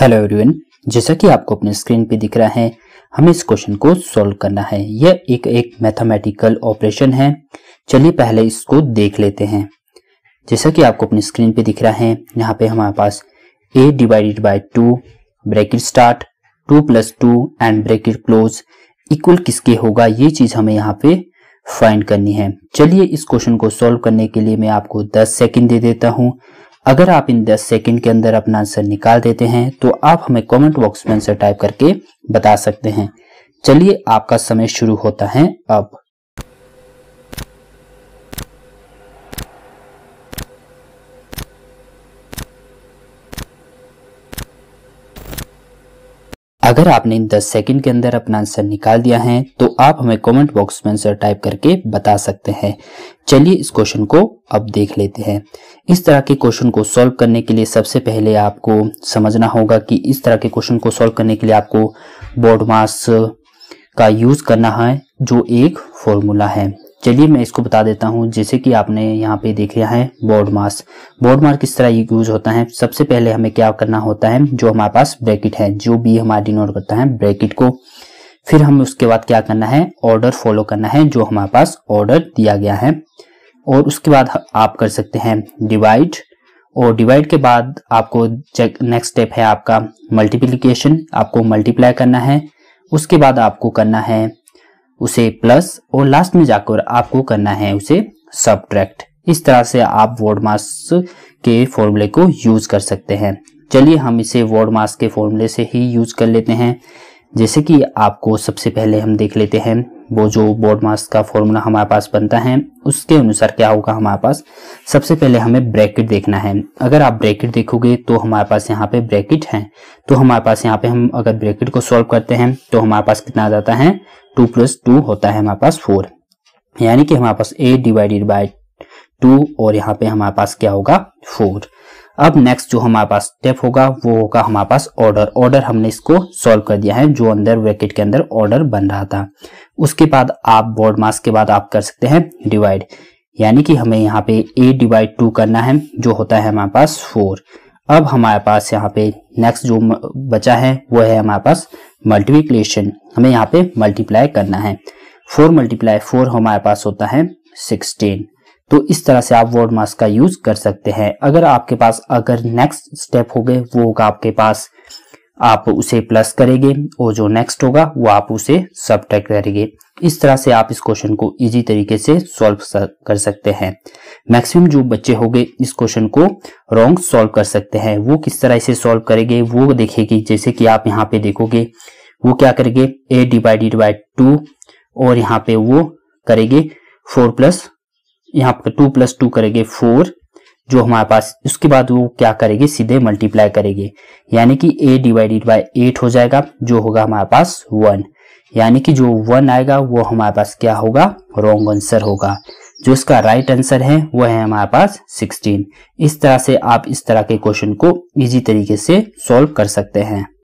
hello everyone जैसा कि आपको अपने स्क्रीन पे दिख रहा है हमें इस क्वेश्चन को सॉल्व करना है यह एक एक मैथमेटिकल ऑपरेशन है चलिए पहले इसको देख लेते हैं जैसा कि आपको अपने स्क्रीन पे दिख रहा है यहाँ पे हमारे पास A divided by two bracket start two plus two end bracket close equal किसके होगा ये चीज हमें यहाँ पे फाइंड करनी है चलिए इस क्वेश्चन को सॉल्व करने के लिए मैं आपको दस सेकेंड दे देता हूँ अगर आप इन 10 सेकंड के अंदर अपना आंसर निकाल देते हैं तो आप हमें कमेंट बॉक्स में आंसर टाइप करके बता सकते हैं चलिए आपका समय शुरू होता है अब अगर आपने इन 10 सेकंड के अंदर अपना आंसर निकाल दिया है तो आप हमें कमेंट बॉक्स में आंसर टाइप करके बता सकते हैं चलिए इस क्वेश्चन को अब देख लेते हैं इस तरह के क्वेश्चन को सॉल्व करने के लिए सबसे पहले आपको समझना होगा कि इस तरह के क्वेश्चन को सॉल्व करने के लिए आपको बोर्ड मास का यूज करना है जो एक फॉर्मूला है चलिए मैं इसको बता देता हूँ जैसे कि आपने यहाँ पे देख लिया है बोर्ड मास बोर्ड मार्क किस तरह यूज होता है सबसे पहले हमें क्या करना होता है जो हमारे पास ब्रैकेट है जो भी हमारा डिनोट करता है ब्रैकेट को फिर हमें उसके बाद क्या करना है ऑर्डर फॉलो करना है जो हमारे पास ऑर्डर दिया गया है और उसके बाद आप कर सकते हैं डिवाइड और डिवाइड के बाद आपको नेक्स्ट स्टेप है आपका मल्टीप्लीकेशन आपको मल्टीप्लाई करना है उसके बाद आपको करना है उसे प्लस और लास्ट में जाकर आपको करना है उसे सब्ट्रैक्ट इस तरह से आप वर्ड मास के फॉर्मूले को यूज कर सकते हैं चलिए हम इसे वर्ड मास के फॉर्मूले से ही यूज कर लेते हैं जैसे कि आपको सबसे पहले हम देख लेते हैं वो जो बोर्ड मास का फॉर्मूला हमारे पास बनता है उसके अनुसार क्या होगा हमारे पास सबसे पहले हमें ब्रैकेट देखना है अगर आप ब्रैकेट देखोगे तो हमारे पास यहाँ पे ब्रैकेट है तो हमारे पास यहाँ पे हम अगर ब्रैकेट को सॉल्व करते हैं तो हमारे पास कितना आ जाता है टू प्लस टू होता है हमारे पास फोर यानी कि हमारे पास ए डिवाइडेड बाय टू और यहाँ पे हमारे पास क्या होगा फोर अब नेक्स्ट जो हमारे पास स्टेप होगा वो होगा हमारे पास ऑर्डर ऑर्डर हमने इसको सॉल्व कर दिया है जो अंदर ब्रैकेट के अंदर ऑर्डर बन रहा था उसके बाद आप बोर्ड मास के बाद आप कर सकते हैं डिवाइड यानी कि हमें यहाँ पे ए डिवाइड टू करना है जो होता है हमारे पास फोर अब हमारे पास यहाँ पे नेक्स्ट जो बचा है वो है हमारे पास मल्टीप्लीकेशन हमें यहाँ पे मल्टीप्लाई करना है फोर मल्टीप्लाई फोर हमारे पास होता है सिक्सटीन तो इस तरह से आप वर्ड मास्क का यूज कर सकते हैं अगर आपके पास अगर नेक्स्ट स्टेप हो गए वो होगा आपके पास आप उसे प्लस करेंगे और जो नेक्स्ट होगा वो आप उसे सब करेंगे इस तरह से आप इस क्वेश्चन को इजी तरीके से सॉल्व कर सकते हैं मैक्सिमम जो बच्चे होंगे इस क्वेश्चन को रॉन्ग सॉल्व कर सकते हैं वो किस तरह इसे सॉल्व करेंगे वो देखेगी जैसे कि आप यहाँ पे देखोगे वो क्या करेंगे ए डिवाइडेड बाई टू और यहाँ पे वो करेंगे फोर प्लस यहाँ पर टू प्लस टू करेंगे फोर जो हमारे पास उसके बाद वो क्या करेंगे सीधे मल्टीप्लाई करेंगे यानी कि ए डिवाइडेड बाय एट हो जाएगा जो होगा हमारे पास वन यानी कि जो वन आएगा वो हमारे पास क्या होगा रॉन्ग आंसर होगा जो इसका राइट right आंसर है वो है हमारे पास 16 इस तरह से आप इस तरह के क्वेश्चन को इजी तरीके से सॉल्व कर सकते हैं